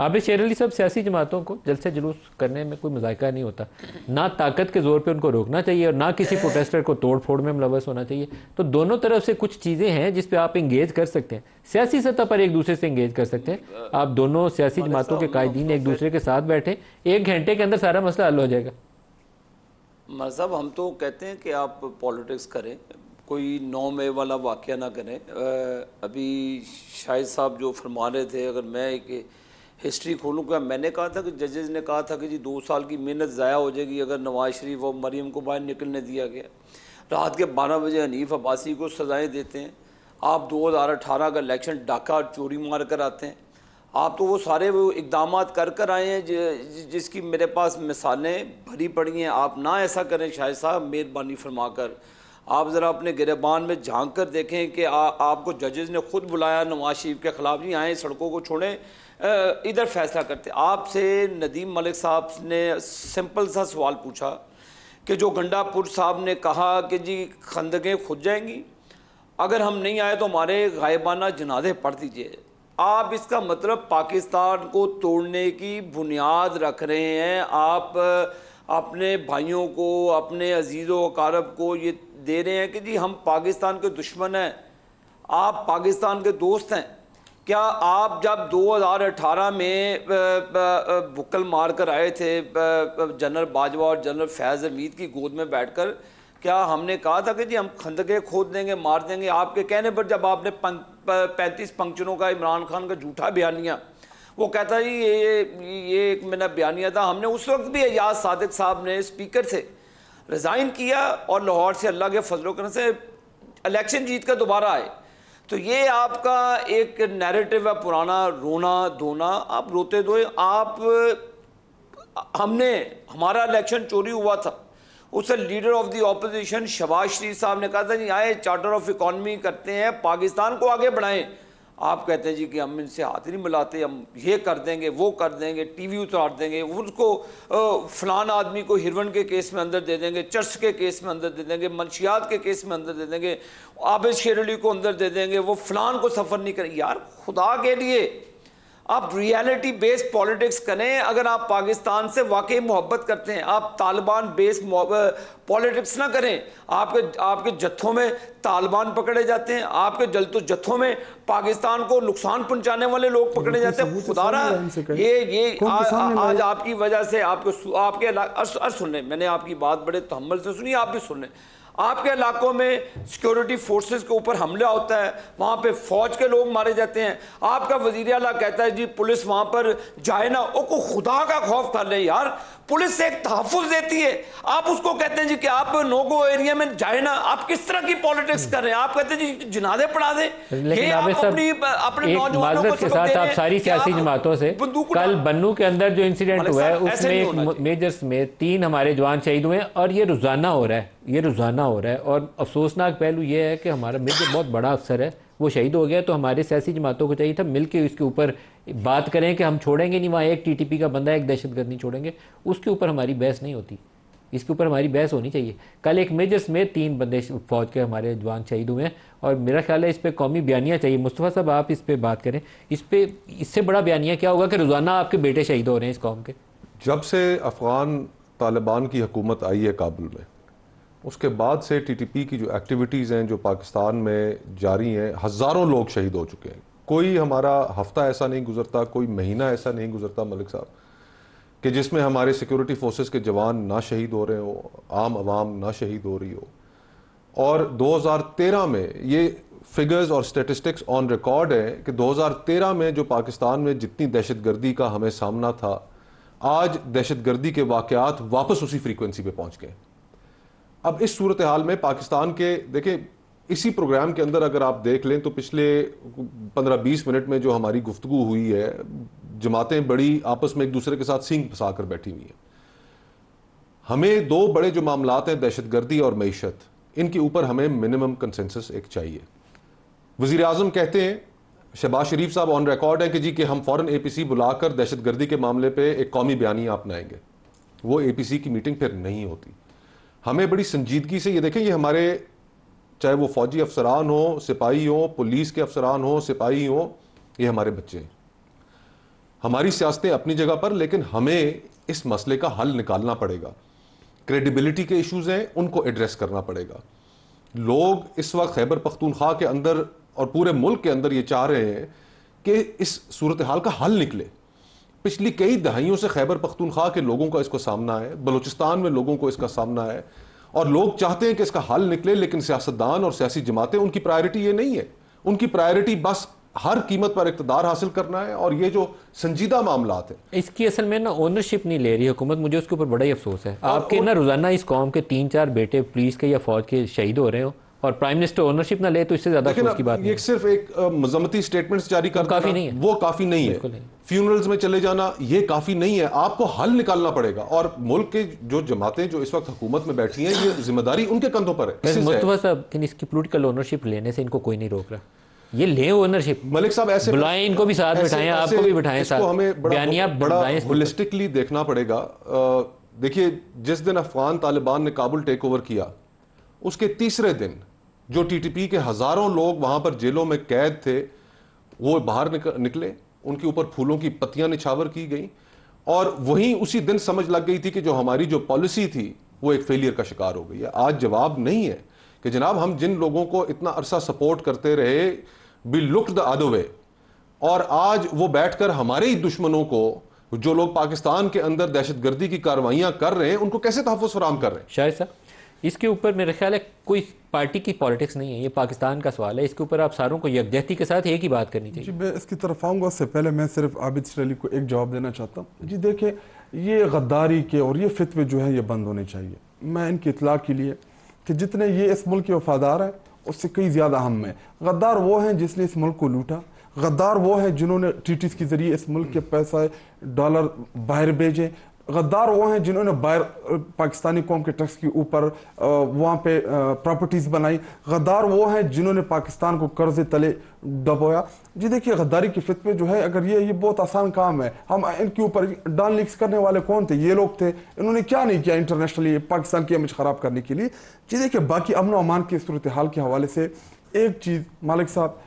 आबिद शेर अली साहब सियासी जमातों को जलसे जुलूस करने में कोई मजायका नहीं होता ना ताकत के ज़ोर पर उनको रोकना चाहिए और ना किसी प्रोटेस्टर को तोड़ फोड़ में मुलवस होना चाहिए तो दोनों तरफ से कुछ चीज़ें हैं जिस पर आप इंगेज कर सकते हैं सियासी सतह पर एक दूसरे से इंगेज कर सकते हैं आप दोनों सियासी जमातों के कायदीन एक दूसरे के साथ बैठे एक घंटे के अंदर सारा मसला हल हो जाएगा मजहब हम तो कहते हैं कि आप पॉलिटिक्स करें कोई नौ मई वाला वाक़ ना करें अभी शाहिद साहब जो फरमा रहे थे अगर मैं एक हिस्ट्री खोलूँगा मैंने कहा था कि जजेज़ ने कहा था कि जी दो साल की मेहनत ज़ाया हो जाएगी अगर नवाज शरीफ और मरीम को बाहर निकलने दिया गया रात के बारह बजे हनीफ अब्बासी को सज़ाएँ देते हैं आप 2018 का इलेक्शन डाका चोरी मार कर आते हैं आप तो वो सारे वो इकदाम कर कर आए हैं जिसकी मेरे पास मिसालें भरी पड़ी हैं आप ना ऐसा करें शायद साहब मेहरबानी फरमा कर आप ज़रा अपने गिरबान में झांक कर देखें कि आ, आपको जजेज़ ने ख़ुद बुलाया नवाज शरीफ के ख़िलाफ़ जी आएँ सड़कों को छोड़ें इधर फैसला करते आपसे नदीम मलिक साहब ने सिंपल सा सवाल पूछा कि जो गंडापुर साहब ने कहा कि जी खंदगें खुद जाएंगी अगर हम नहीं आए तो हमारे गायबाना जनाजे पढ़ दीजिए आप इसका मतलब पाकिस्तान को तोड़ने की बुनियाद रख रहे हैं आप अपने भाइयों को अपने अजीज़ वकारब को ये दे रहे हैं कि जी हम पाकिस्तान के दुश्मन हैं आप पाकिस्तान के दोस्त हैं क्या आप जब 2018 में बुकल मार कर आए थे जनरल बाजवा और जनरल फैज़ हमीद की गोद में बैठकर क्या हमने कहा था कि जी हम खंदगे खोद देंगे मार देंगे आपके कहने पर जब आपने पैंतीस पंक्चरों का इमरान खान का झूठा बयानिया वो कहता जी ये ये एक मेरा बयानिया था हमने उस वक्त भी एजाज सादिक साहब ने स्पीकर से रिज़ाइन किया और लाहौर से अल्लाह के फजलों करने से इलेक्शन जीत कर दोबारा आए तो ये आपका एक नैरेटिव है पुराना रोना धोना आप रोते धोए आप हमने हमारा इलेक्शन चोरी हुआ था उसे leader of the opposition Shahbaz Sharif साहब ने कहा था कि आए चार्टर ऑफ इकॉनमी करते हैं पाकिस्तान को आगे बढ़ाएं आप कहते हैं जी कि हम इनसे हाथ नहीं मिलाते हम ये कर देंगे वो कर देंगे टीवी उतार देंगे उनको फलान आदमी को हिरवन के केस में अंदर दे देंगे चर्च के केस में अंदर दे देंगे मंशियात के केस में अंदर दे देंगे आबिद शेर को अंदर दे देंगे वो फलान को सफ़र नहीं करेंगे यार खुदा के लिए आप रियलिटी बेस्ड पॉलिटिक्स करें अगर आप पाकिस्तान से वाकई मोहब्बत करते हैं आप तालिबान बेस्ड पॉलिटिक्स ना करें आपके आपके जत्थों में तालिबान पकड़े जाते हैं आपके जलतो जत्थों में पाकिस्तान को नुकसान पहुंचाने वाले लोग पकड़े जाते हैं खुदा रहा ये ये आ, तो आ, आज आपकी वजह से आपको आपके अर्ज सुन रहे मैंने आपकी बात बड़े तहमल से सुनी आप भी सुन रहे आपके इलाकों में सिक्योरिटी फोर्सेस के ऊपर हमला होता है वहाँ पे फौज के लोग मारे जाते हैं आपका वजीर अला कहता है जी पुलिस वहाँ पर जाए ना वो को खुदा का खौफ कर ले यार पुलिस एक तहफ़ देती है आप उसको कहते हैं जी कि आप नोगो एरिया में जाए ना आप किस तरह की पॉलिटिक्स कर रहे हैं आप कहते हैं जी जनाजे पढ़ा दें अपनी अपने नौजवानों के साथ आप सारी सियासी जमातों से कल बन्नू के अंदर जो इंसिडेंट हुआ है उसमें मेजर्स में तीन हमारे जवान शहीद हुए और ये रोजाना हो रहा है ये रोज़ाना हो रहा है और अफसोसनाक पहलू ये है कि हमारा मिल बहुत बड़ा अफसर है वो शहीद हो गया तो हमारे सियासी जमातों को चाहिए था मिल के इसके ऊपर बात करें कि हम छोड़ेंगे नहीं वहाँ एक टीटीपी का बंदा एक दहशत गर्द नहीं छोड़ेंगे उसके ऊपर हमारी बहस नहीं होती इसके ऊपर हमारी बहस होनी चाहिए कल एक मेजर में तीन बंदे फौज के हमारे जवान शहीद हुए हैं और मेरा ख्याल है इस पर कौमी बयानियाँ चाहिए मुस्तफ़ा साहब आप इस पर बात करें इस पर इससे बड़ा बयानिया क्या होगा कि रोज़ाना आपके बेटे शहीद हो रहे हैं इस कौम के जब से अफ़गान तालिबान की हुकूमत आई है काबुल में उसके बाद से टीटीपी की जो एक्टिविटीज़ हैं जो पाकिस्तान में जारी हैं हज़ारों लोग शहीद हो चुके हैं कोई हमारा हफ्ता ऐसा नहीं गुजरता कोई महीना ऐसा नहीं गुजरता मलिक साहब कि जिसमें हमारे सिक्योरिटी फोर्सेस के जवान ना शहीद हो रहे हो आम आवाम ना शहीद हो रही हो और 2013 में ये फिगर्स और स्टेटिस्टिक्स ऑन रिकॉर्ड है कि 2013 में जो पाकिस्तान में जितनी दहशतगर्दी का हमें सामना था आज दहशतगर्दी के वाकत वापस उसी फ्रीक्वेंसी पे पहुंच गए अब इस सूरत हाल में पाकिस्तान के देखिए इसी प्रोग्राम के अंदर अगर आप देख लें तो पिछले 15-20 मिनट में जो हमारी गुफ्तु हुई है जमातें बड़ी आपस में एक दूसरे के साथ सींग फंसा कर बैठी हुई हैं हमें दो बड़े जो मामला हैं दहशतगर्दी और मीशत इनके ऊपर हमें मिनिमम कंसेंसस एक चाहिए वजीर अजम कहते हैं शहबाज शरीफ साहब ऑन रिकॉर्ड है कि जी कि हम फ़ौरन ए पी सी बुलाकर दहशतगर्दी के मामले पर एक कौमी बयानी अपनाएंगे वो ए पी सी की मीटिंग फिर नहीं होती हमें बड़ी संजीदगी से ये देखें ये हमारे चाहे वो फौजी अफसरान हों सिपाही हों पुलिस के अफसरान हों सिपाही हों ये हमारे बच्चे हैं हमारी सियासतें अपनी जगह पर लेकिन हमें इस मसले का हल निकालना पड़ेगा क्रेडिबिलिटी के इश्यूज़ हैं उनको एड्रेस करना पड़ेगा लोग इस वक्त खैबर पख्तूनख्वा के अंदर और पूरे मुल्क के अंदर ये चाह रहे हैं कि इस सूरत हाल का हल निकले पिछली कई दहाइयों से खैबर पख्तूनख्वा के लोगों का इसको सामना है बलूचिस्तान में लोगों को इसका सामना है और लोग चाहते हैं कि इसका हल निकले लेकिन सियासतदान और सियासी जमातें उनकी प्रायोरिटी ये नहीं है उनकी प्रायोरिटी बस हर कीमत पर इकतदार हासिल करना है और ये जो संजीदा मामला है इसकी असल में ना ओनरशिप नहीं ले रही हुकूमत मुझे उसके ऊपर बड़ा ही अफसोस है आपके ना रोजाना इस कौम के तीन चार बेटे पुलिस के या फौज के शहीद हो रहे हो और प्राइम मिनिस्टर ओनरशिप ना ले तो इससे ज्यादा की बात ये सिर्फ एक मजम्मती स्टेटमेंट जारी कर काफी नहीं है वो काफी नहीं है फ्यूनरल्स में चले जाना ये काफी नहीं है आपको हल निकालना पड़ेगा और मुल्क के जो जमातें जो इस वक्त हुकूमत में बैठी हैं ये जिम्मेदारी उनके कंधों पर है साहब इसकी पोलिटिकल ओनरशिप लेने से इनको कोई नहीं रोक रहा ये ले ओनरशिप मलिक साहब ऐसे बुलाएं इनको भी साथ बिठाएं आपको भी बिठाएं साथ हमें बड़ा, बड़ा होलिस्टिकली देखना पड़ेगा देखिए जिस दिन अफगान तालिबान ने काबुल टेक ओवर किया उसके तीसरे दिन जो टीटीपी के हज़ारों लोग वहां पर जेलों में कैद थे वो बाहर निक, निकले उनके ऊपर फूलों की पत्तियां निछावर की गई और वहीं उसी दिन समझ लग गई थी कि जो हमारी जो पॉलिसी थी वो एक फेलियर का शिकार हो गई है आज जवाब नहीं है कि जनाब हम जिन लोगों को इतना अरसा सपोर्ट करते रहे be look the other way और आज वो बैठकर हमारे ही दुश्मनों को जो लोग पाकिस्तान के अंदर दहशतगर्दी की कार्रवाइयाँ कर रहे हैं उनको कैसे तहफ़ फराम कर रहे हैं शायद साहब इसके ऊपर मेरा ख्याल है कोई पार्टी की पॉलिटिक्स नहीं है ये पाकिस्तान का सवाल है इसके ऊपर आप सारों को यकजहती के साथ एक ही बात करनी चाहिए जी मैं इसकी तरफ आऊँगा उससे पहले मैं सिर्फ आबिद शरली को एक जवाब देना चाहता हूँ जी देखिए ये गद्दारी के और ये फितवे जो है ये बंद होने चाहिए मैं इनकी इतला के लिए कि जितने ये इस मुल्क के वफादार हैं उससे कई ज़्यादा अहम है गद्दार वो हैं जिसने इस मुल्क को लूटा गद्दार वो हैं जिन्होंने टी के ज़रिए इस मुल्क के पैसा डॉलर बाहर भेजे गद्दार वो हैं जिन्होंने बाहर पाकिस्तानी कौम के टैक्स के ऊपर वहाँ पे प्रॉपर्टीज़ बनाई गद्दार वो हैं जिन्होंने पाकिस्तान को कर्ज तले डबोया जी देखिए गद्दारी की फित में जो है अगर ये ये बहुत आसान काम है हम इनके ऊपर डाल लिक्स करने वाले कौन थे ये लोग थे इन्होंने क्या नहीं किया इंटरनेशनली पाकिस्तान की इमेज ख़राब करने के लिए जी देखिए बाकी अमन अमान की सूरत हाल के हवाले से एक चीज़ मालिक साहब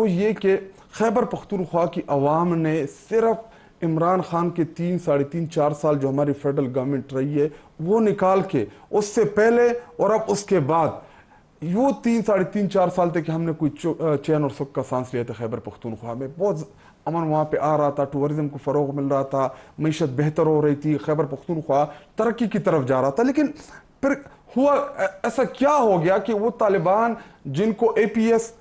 वो ये कि खैबर पख्तूनख्वा की आवाम ने सिर्फ़ इमरान खान के तीन साढ़े तीन चार साल जो हमारी फेडरल गवर्नमेंट रही है वो निकाल के उससे पहले और अब उसके बाद वो तीन साढ़े तीन चार साल तक हमने कोई चैन और सुख का सांस लिया था खैबर पख्तूनख्वा में बहुत अमन वहाँ पे आ रहा था टूरिज़म को फ़रोग मिल रहा था मीशत बेहतर हो रही थी खैबर पख्तूनख्वा तरक्की की तरफ जा रहा था लेकिन फिर हुआ ऐसा क्या हो गया कि वो तालिबान जिनको ए पी एस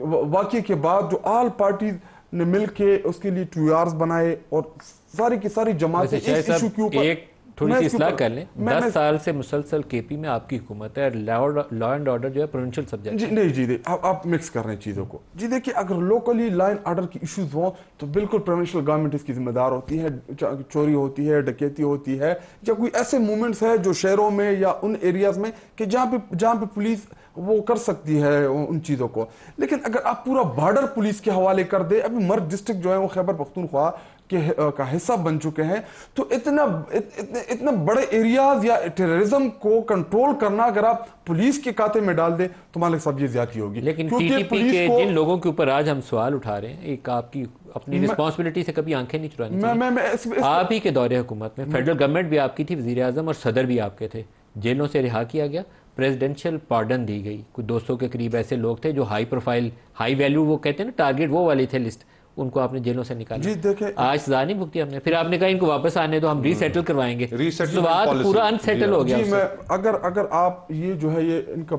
वाक़े के बाद जो आल पार्टी ने मिल के उसके लिए टू आर्स बनाए और सारी की सारी जमात थोड़ी सी इसलाह कर लें दस साल से मुसलसल केपी में आपकी हुकूमत है लॉ एंड ऑर्डर जो है प्रोविंशियल सब्जेक्ट जी नहीं जी देखिए आप, आप मिक्स कर रहे हैं चीज़ों को जी देखिए अगर लोकली लॉ एंड ऑर्डर की इश्यूज हों तो बिल्कुल प्रोविंशियल गवर्नमेंट इसकी जिम्मेदार होती है चोरी होती है डकैती होती है या कोई ऐसे मूवमेंट्स है जो शहरों में या उन एरियाज में कि जहाँ पे जहाँ पे पुलिस वो कर सकती है उन चीज़ों को लेकिन अगर आप पूरा बॉर्डर पुलिस के हवाले कर दे अभी मर्द डिस्ट्रिक्ट जो है वो खैबर पख्तूनख्वा के का हिस्सा बन चुके हैं तो इतना इत, इतने इतने बड़े एरियाज या टेररिज्म को कंट्रोल करना अगर आप पुलिस के काते में डाल दें तो मालिक साहब ये ज्यादा होगी लेकिन क्योंकि पुलिस के जिन लोगों के ऊपर आज हम सवाल उठा रहे हैं एक आपकी अपनी रिस्पॉन्सिबिलिटी से कभी आंखें नहीं चुरानी मैं, मैं, मैं, इस, इस, आप ही के दौरे हुकूमत में फेडरल गवर्नमेंट भी आपकी थी वजी अजम और सदर भी आपके थे जेलों से रिहा किया गया प्रेसिडेंशियल पार्डन दी गई कुछ दोस्तों के करीब ऐसे लोग थे जो हाई प्रोफाइल हाई वैल्यू वो कहते हैं ना टारगेट वो वाले थे लिस्ट उनको आपने जेलों से निकाला जी देखिए आज सजा नहीं भुगती हमने फिर आपने कहा इनको वापस आने हम्म, तो हम रीसेटल करवाएंगे पूरा अनसेटल हो गया जी मैं अगर अगर आप ये जो है ये इनका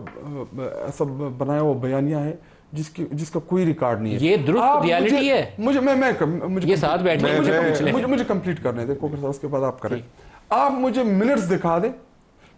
ऐसा बनाया हुआ बयानिया है जिसकी जिसका कोई रिकॉर्ड नहीं है ये रियलिटी है मुझे मैं मैं मुझे ये साथ बैठने मुझे मुझे कंप्लीट करने दे कोकर साहब उसके बाद आप करें आप मुझे मिनट्स दिखा दें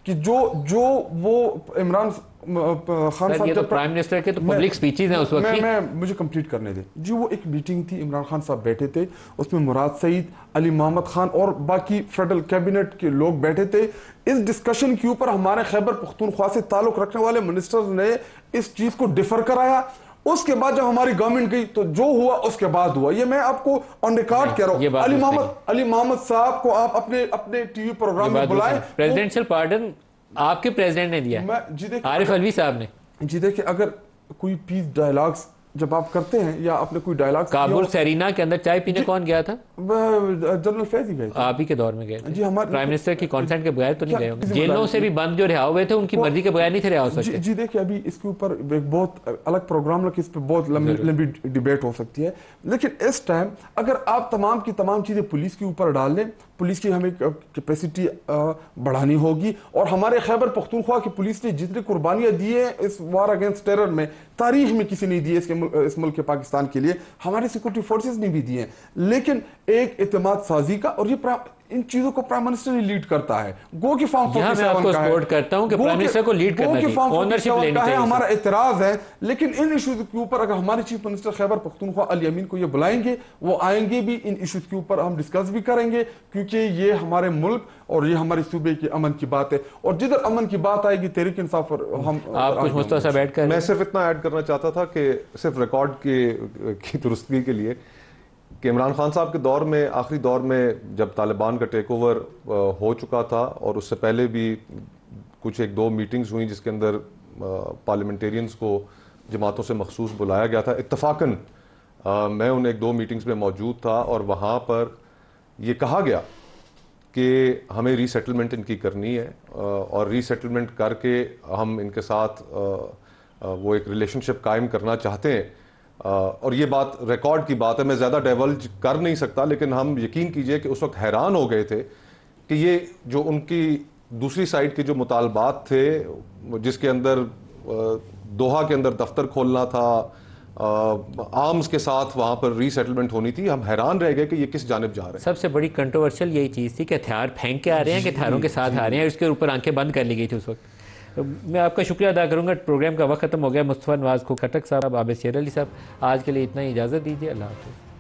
कि जो जो वो इमरान खान साहब तो प्राइम मिनिस्टर के तो पब्लिक स्पीचेस हैं उस वक्त मैं, मैं मुझे कंप्लीट करने दे जी वो एक मीटिंग थी इमरान खान साहब बैठे थे उसमें मुराद सईद अली मोहम्मद खान और बाकी फेडरल कैबिनेट के लोग बैठे थे इस डिस्कशन के ऊपर हमारे खैबर पख्तूनख्वा से ताल्लुक़ रखने वाले मिनिस्टर ने इस चीज़ को डिफर कराया उसके बाद जब हमारी गवर्नमेंट गई तो जो हुआ उसके बाद हुआ ये मैं आपको ऑन रिकॉर्ड कह रहा हूँ अली मोहम्मद अली मोहम्मद साहब को आप अपने अपने टीवी प्रोग्राम में बुलाए प्रेसिडेंशियल पार्डन आपके प्रेसिडेंट ने दिया मैं जी देखिए आरिफ अलवी साहब ने जी देखिए अगर कोई पीस डायलॉग्स जब आप करते हैं या आपने कोई डायलॉग काबुल सेरिना के अंदर चाय पीने कौन गया था जनरल फैजी गए आप ही के दौर में गए जी हमारे प्राइम मिनिस्टर की कॉन्सेंट के बगैर तो नहीं गए होंगे जेलों से भी बंद जो रिहा हुए थे उनकी मर्जी के बगैर नहीं थे रिहा हो सकते जी देखिए अभी इसके ऊपर एक बहुत अलग प्रोग्राम लगे इस पर बहुत लंबी डिबेट हो सकती है लेकिन इस टाइम अगर आप तमाम की तमाम चीज़ें पुलिस के ऊपर डाल लें पुलिस की हमें कैपेसिटी बढ़ानी होगी और हमारे खैबर पख्तूनख्वा की पुलिस ने जितनी कुर्बानियां दी है इस वार अगेंस्ट टेरर में तारीख में किसी ने दिए इसके इस मुल्क के पाकिस्तान के लिए हमारे सिक्योरिटी फोर्सेज ने भी दिए लेकिन एक अतमाद साजी का और ये इन चीजों को प्राइम मिनिस्टर ही लीड करता है गो की फॉर्म फोर्टी सेवन का है करता हूं कि प्राइम मिनिस्टर को लीड करना की फॉर्म फोर्टी सेवन का है हमारा एतराज है लेकिन इन इशूज के ऊपर अगर हमारे चीफ मिनिस्टर खैबर पख्तूनख्वा अली अमीन को ये बुलाएंगे वो आएंगे भी इन इशूज के ऊपर हम डिस्कस भी करेंगे क्योंकि ये हमारे मुल्क और ये हमारे सूबे के अमन की बात है और जिधर अमन की बात आएगी तहरीक इंसाफ और हम आप कुछ मुस्तफा साहब ऐड कर मैं सिर्फ इतना ऐड करना चाहता था कि सिर्फ रिकॉर्ड के की दुरुस्ती के लिए कि इमरान खान साहब के दौर में आखिरी दौर में जब तालिबान का टेक ओवर हो चुका था और उससे पहले भी कुछ एक दो मीटिंग्स हुई जिसके अंदर पार्लियामेंटेरियंस को जमातों से मखसूस बुलाया गया था इतफाक़न मैं उन एक दो मीटिंग्स में मौजूद था और वहाँ पर ये कहा गया कि हमें रीसेटलमेंट इनकी करनी है और रीसेटलमेंट करके हम इनके साथ वो एक रिलेशनशिप कायम करना चाहते हैं और ये बात रिकॉर्ड की बात है मैं ज़्यादा डेवल्ज कर नहीं सकता लेकिन हम यकीन कीजिए कि उस वक्त हैरान हो गए थे कि ये जो उनकी दूसरी साइड के जो मुतालबात थे जिसके अंदर दोहा के अंदर दफ्तर खोलना था आर्म्स के साथ वहाँ पर रीसेटलमेंट होनी थी हम हैरान रह गए कि ये किस जानब जा रहे हैं सबसे बड़ी कंट्रोवर्शियल यही चीज़ थी कि हथियार फेंक के आ रहे हैं कि हथियारों के साथ आ रहे हैं उसके ऊपर आंखें बंद कर ली गई थी उस वक्त तो मैं आपका शुक्रिया अदा करूँगा प्रोग्राम का वक्त खत्म हो गया मुस्तफ़ा नवाज़ को खटक साहब आबिद शेर अली साहब आज के लिए इतना ही इजाज़त दीजिए अल्लाह हाफ़